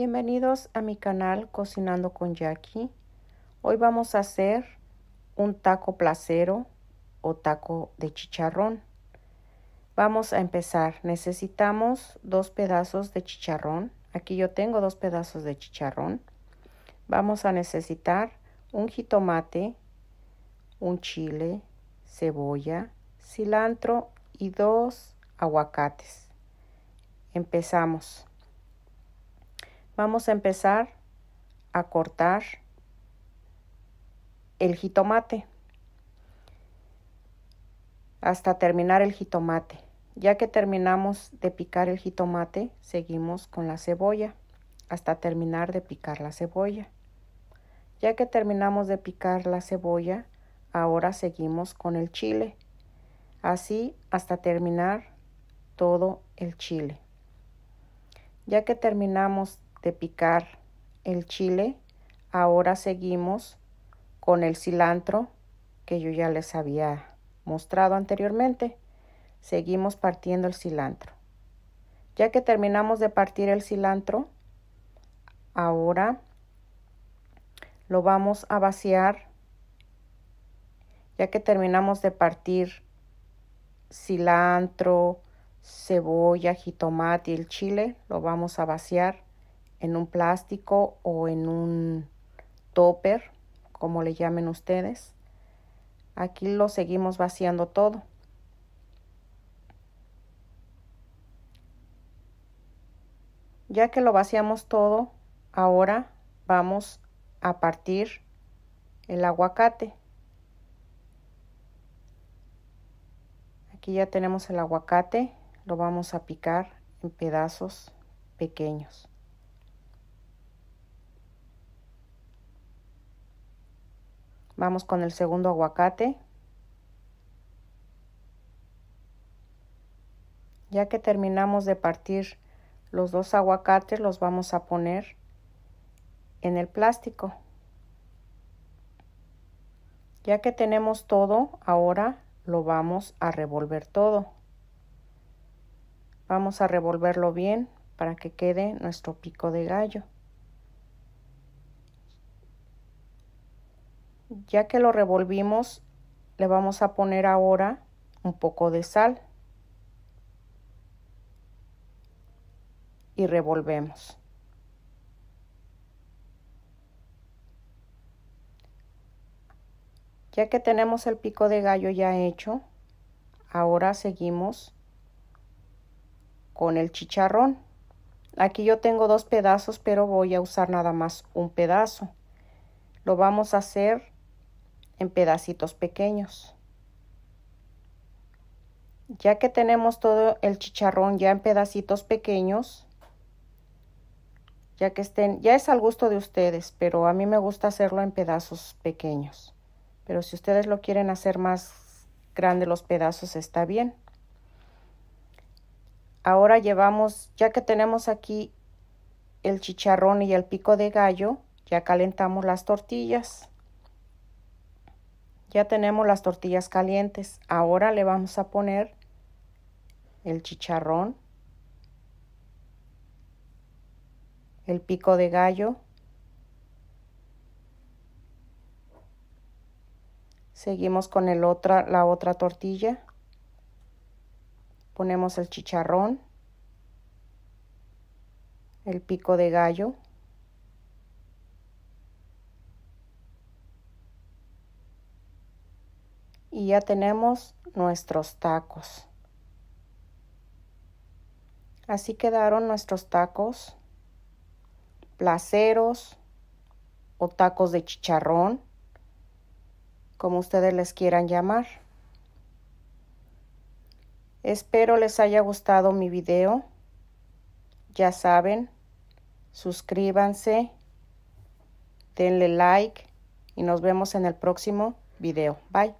Bienvenidos a mi canal Cocinando con Jackie. Hoy vamos a hacer un taco placero o taco de chicharrón. Vamos a empezar. Necesitamos dos pedazos de chicharrón. Aquí yo tengo dos pedazos de chicharrón. Vamos a necesitar un jitomate, un chile, cebolla, cilantro y dos aguacates. Empezamos. Vamos a empezar a cortar el jitomate hasta terminar el jitomate. Ya que terminamos de picar el jitomate, seguimos con la cebolla hasta terminar de picar la cebolla. Ya que terminamos de picar la cebolla, ahora seguimos con el chile. Así hasta terminar todo el chile. Ya que terminamos de picar el chile, ahora seguimos con el cilantro que yo ya les había mostrado anteriormente. Seguimos partiendo el cilantro. Ya que terminamos de partir el cilantro, ahora lo vamos a vaciar. Ya que terminamos de partir cilantro, cebolla, jitomate y el chile, lo vamos a vaciar en un plástico o en un topper, como le llamen ustedes. Aquí lo seguimos vaciando todo. Ya que lo vaciamos todo, ahora vamos a partir el aguacate. Aquí ya tenemos el aguacate, lo vamos a picar en pedazos pequeños. Vamos con el segundo aguacate. Ya que terminamos de partir los dos aguacates, los vamos a poner en el plástico. Ya que tenemos todo, ahora lo vamos a revolver todo. Vamos a revolverlo bien para que quede nuestro pico de gallo. Ya que lo revolvimos, le vamos a poner ahora un poco de sal. Y revolvemos. Ya que tenemos el pico de gallo ya hecho, ahora seguimos con el chicharrón. Aquí yo tengo dos pedazos, pero voy a usar nada más un pedazo. Lo vamos a hacer en pedacitos pequeños. Ya que tenemos todo el chicharrón ya en pedacitos pequeños, ya que estén, ya es al gusto de ustedes, pero a mí me gusta hacerlo en pedazos pequeños. Pero si ustedes lo quieren hacer más grande los pedazos, está bien. Ahora llevamos, ya que tenemos aquí el chicharrón y el pico de gallo, ya calentamos las tortillas. Ya tenemos las tortillas calientes. Ahora le vamos a poner el chicharrón, el pico de gallo, seguimos con el otra, la otra tortilla, ponemos el chicharrón, el pico de gallo, y ya tenemos nuestros tacos. Así quedaron nuestros tacos placeros o tacos de chicharrón, como ustedes les quieran llamar. Espero les haya gustado mi video. Ya saben, suscríbanse, denle like y nos vemos en el próximo video. Bye.